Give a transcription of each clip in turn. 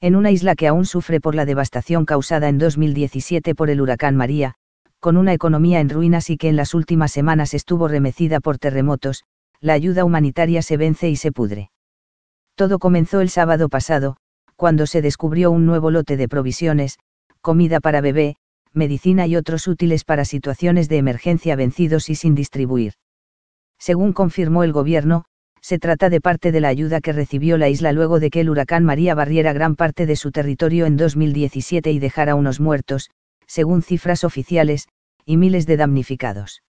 en una isla que aún sufre por la devastación causada en 2017 por el huracán María, con una economía en ruinas y que en las últimas semanas estuvo remecida por terremotos, la ayuda humanitaria se vence y se pudre. Todo comenzó el sábado pasado, cuando se descubrió un nuevo lote de provisiones, comida para bebé, medicina y otros útiles para situaciones de emergencia vencidos y sin distribuir. Según confirmó el gobierno, se trata de parte de la ayuda que recibió la isla luego de que el huracán María barriera gran parte de su territorio en 2017 y dejara unos muertos, según cifras oficiales, y miles de damnificados.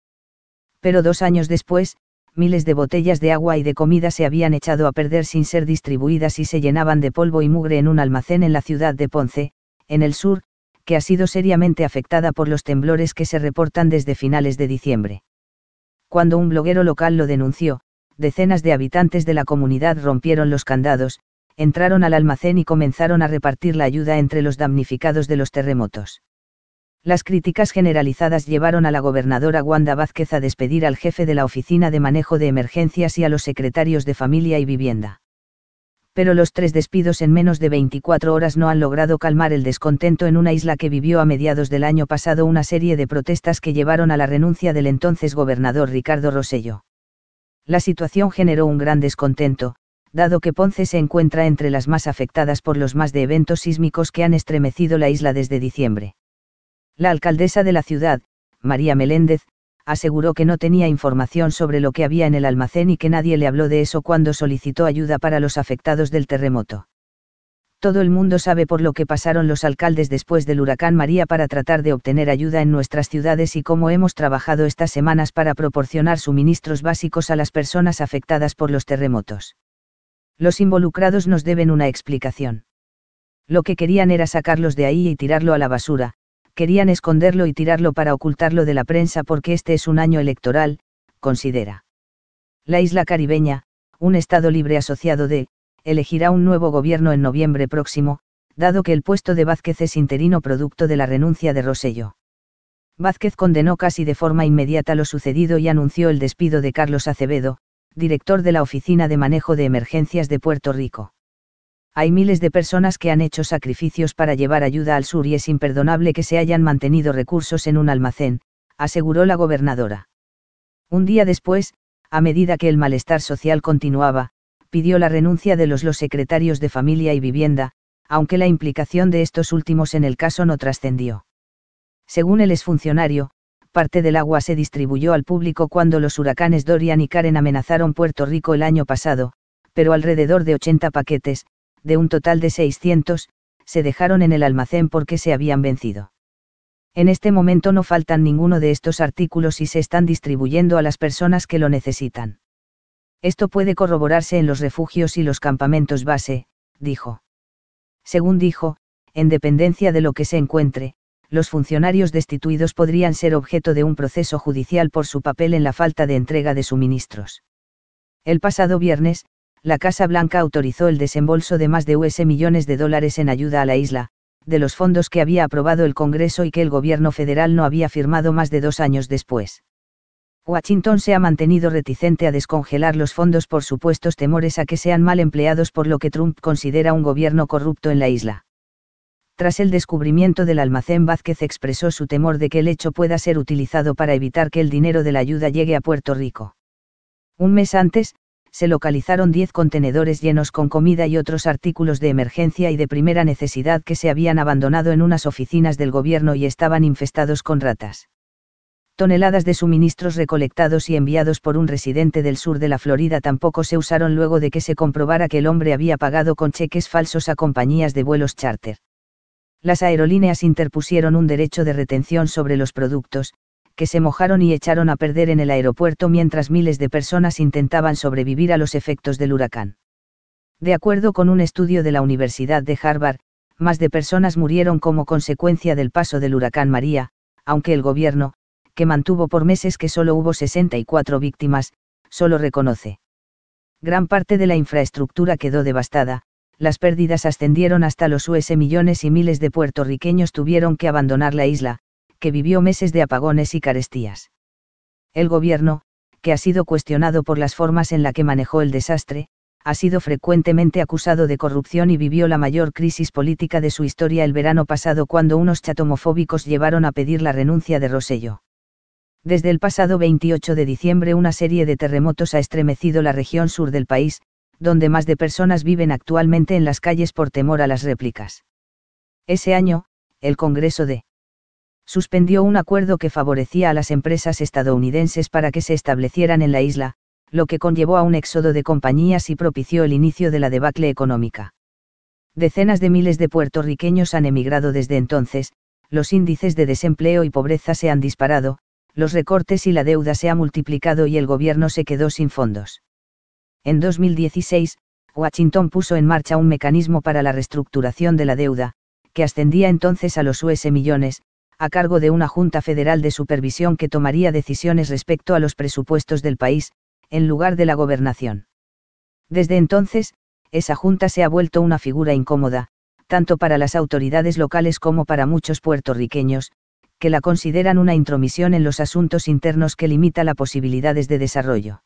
Pero dos años después, miles de botellas de agua y de comida se habían echado a perder sin ser distribuidas y se llenaban de polvo y mugre en un almacén en la ciudad de Ponce, en el sur, que ha sido seriamente afectada por los temblores que se reportan desde finales de diciembre. Cuando un bloguero local lo denunció, decenas de habitantes de la comunidad rompieron los candados, entraron al almacén y comenzaron a repartir la ayuda entre los damnificados de los terremotos. Las críticas generalizadas llevaron a la gobernadora Wanda Vázquez a despedir al jefe de la Oficina de Manejo de Emergencias y a los secretarios de Familia y Vivienda. Pero los tres despidos en menos de 24 horas no han logrado calmar el descontento en una isla que vivió a mediados del año pasado una serie de protestas que llevaron a la renuncia del entonces gobernador Ricardo Rosello. La situación generó un gran descontento, dado que Ponce se encuentra entre las más afectadas por los más de eventos sísmicos que han estremecido la isla desde diciembre. La alcaldesa de la ciudad, María Meléndez, aseguró que no tenía información sobre lo que había en el almacén y que nadie le habló de eso cuando solicitó ayuda para los afectados del terremoto todo el mundo sabe por lo que pasaron los alcaldes después del huracán María para tratar de obtener ayuda en nuestras ciudades y cómo hemos trabajado estas semanas para proporcionar suministros básicos a las personas afectadas por los terremotos. Los involucrados nos deben una explicación. Lo que querían era sacarlos de ahí y tirarlo a la basura, querían esconderlo y tirarlo para ocultarlo de la prensa porque este es un año electoral, considera. La isla caribeña, un estado libre asociado de elegirá un nuevo gobierno en noviembre próximo, dado que el puesto de Vázquez es interino producto de la renuncia de Rosello. Vázquez condenó casi de forma inmediata lo sucedido y anunció el despido de Carlos Acevedo, director de la Oficina de Manejo de Emergencias de Puerto Rico. Hay miles de personas que han hecho sacrificios para llevar ayuda al sur y es imperdonable que se hayan mantenido recursos en un almacén, aseguró la gobernadora. Un día después, a medida que el malestar social continuaba, pidió la renuncia de los, secretarios de Familia y Vivienda, aunque la implicación de estos últimos en el caso no trascendió. Según el exfuncionario, parte del agua se distribuyó al público cuando los huracanes Dorian y Karen amenazaron Puerto Rico el año pasado, pero alrededor de 80 paquetes, de un total de 600, se dejaron en el almacén porque se habían vencido. En este momento no faltan ninguno de estos artículos y se están distribuyendo a las personas que lo necesitan. Esto puede corroborarse en los refugios y los campamentos base, dijo. Según dijo, en dependencia de lo que se encuentre, los funcionarios destituidos podrían ser objeto de un proceso judicial por su papel en la falta de entrega de suministros. El pasado viernes, la Casa Blanca autorizó el desembolso de más de US millones de dólares en ayuda a la isla, de los fondos que había aprobado el Congreso y que el Gobierno federal no había firmado más de dos años después. Washington se ha mantenido reticente a descongelar los fondos por supuestos temores a que sean mal empleados por lo que Trump considera un gobierno corrupto en la isla. Tras el descubrimiento del almacén, Vázquez expresó su temor de que el hecho pueda ser utilizado para evitar que el dinero de la ayuda llegue a Puerto Rico. Un mes antes, se localizaron 10 contenedores llenos con comida y otros artículos de emergencia y de primera necesidad que se habían abandonado en unas oficinas del gobierno y estaban infestados con ratas toneladas de suministros recolectados y enviados por un residente del sur de la Florida tampoco se usaron luego de que se comprobara que el hombre había pagado con cheques falsos a compañías de vuelos charter. Las aerolíneas interpusieron un derecho de retención sobre los productos, que se mojaron y echaron a perder en el aeropuerto mientras miles de personas intentaban sobrevivir a los efectos del huracán. De acuerdo con un estudio de la Universidad de Harvard, más de personas murieron como consecuencia del paso del huracán María, aunque el gobierno, que mantuvo por meses que solo hubo 64 víctimas, solo reconoce. Gran parte de la infraestructura quedó devastada, las pérdidas ascendieron hasta los US millones y miles de puertorriqueños tuvieron que abandonar la isla, que vivió meses de apagones y carestías. El gobierno, que ha sido cuestionado por las formas en la que manejó el desastre, ha sido frecuentemente acusado de corrupción y vivió la mayor crisis política de su historia el verano pasado cuando unos chatomofóbicos llevaron a pedir la renuncia de Rosello. Desde el pasado 28 de diciembre una serie de terremotos ha estremecido la región sur del país, donde más de personas viven actualmente en las calles por temor a las réplicas. Ese año, el Congreso de suspendió un acuerdo que favorecía a las empresas estadounidenses para que se establecieran en la isla, lo que conllevó a un éxodo de compañías y propició el inicio de la debacle económica. Decenas de miles de puertorriqueños han emigrado desde entonces, los índices de desempleo y pobreza se han disparado, los recortes y la deuda se ha multiplicado y el gobierno se quedó sin fondos. En 2016, Washington puso en marcha un mecanismo para la reestructuración de la deuda, que ascendía entonces a los US millones, a cargo de una Junta Federal de Supervisión que tomaría decisiones respecto a los presupuestos del país, en lugar de la gobernación. Desde entonces, esa Junta se ha vuelto una figura incómoda, tanto para las autoridades locales como para muchos puertorriqueños, que la consideran una intromisión en los asuntos internos que limita las posibilidades de desarrollo.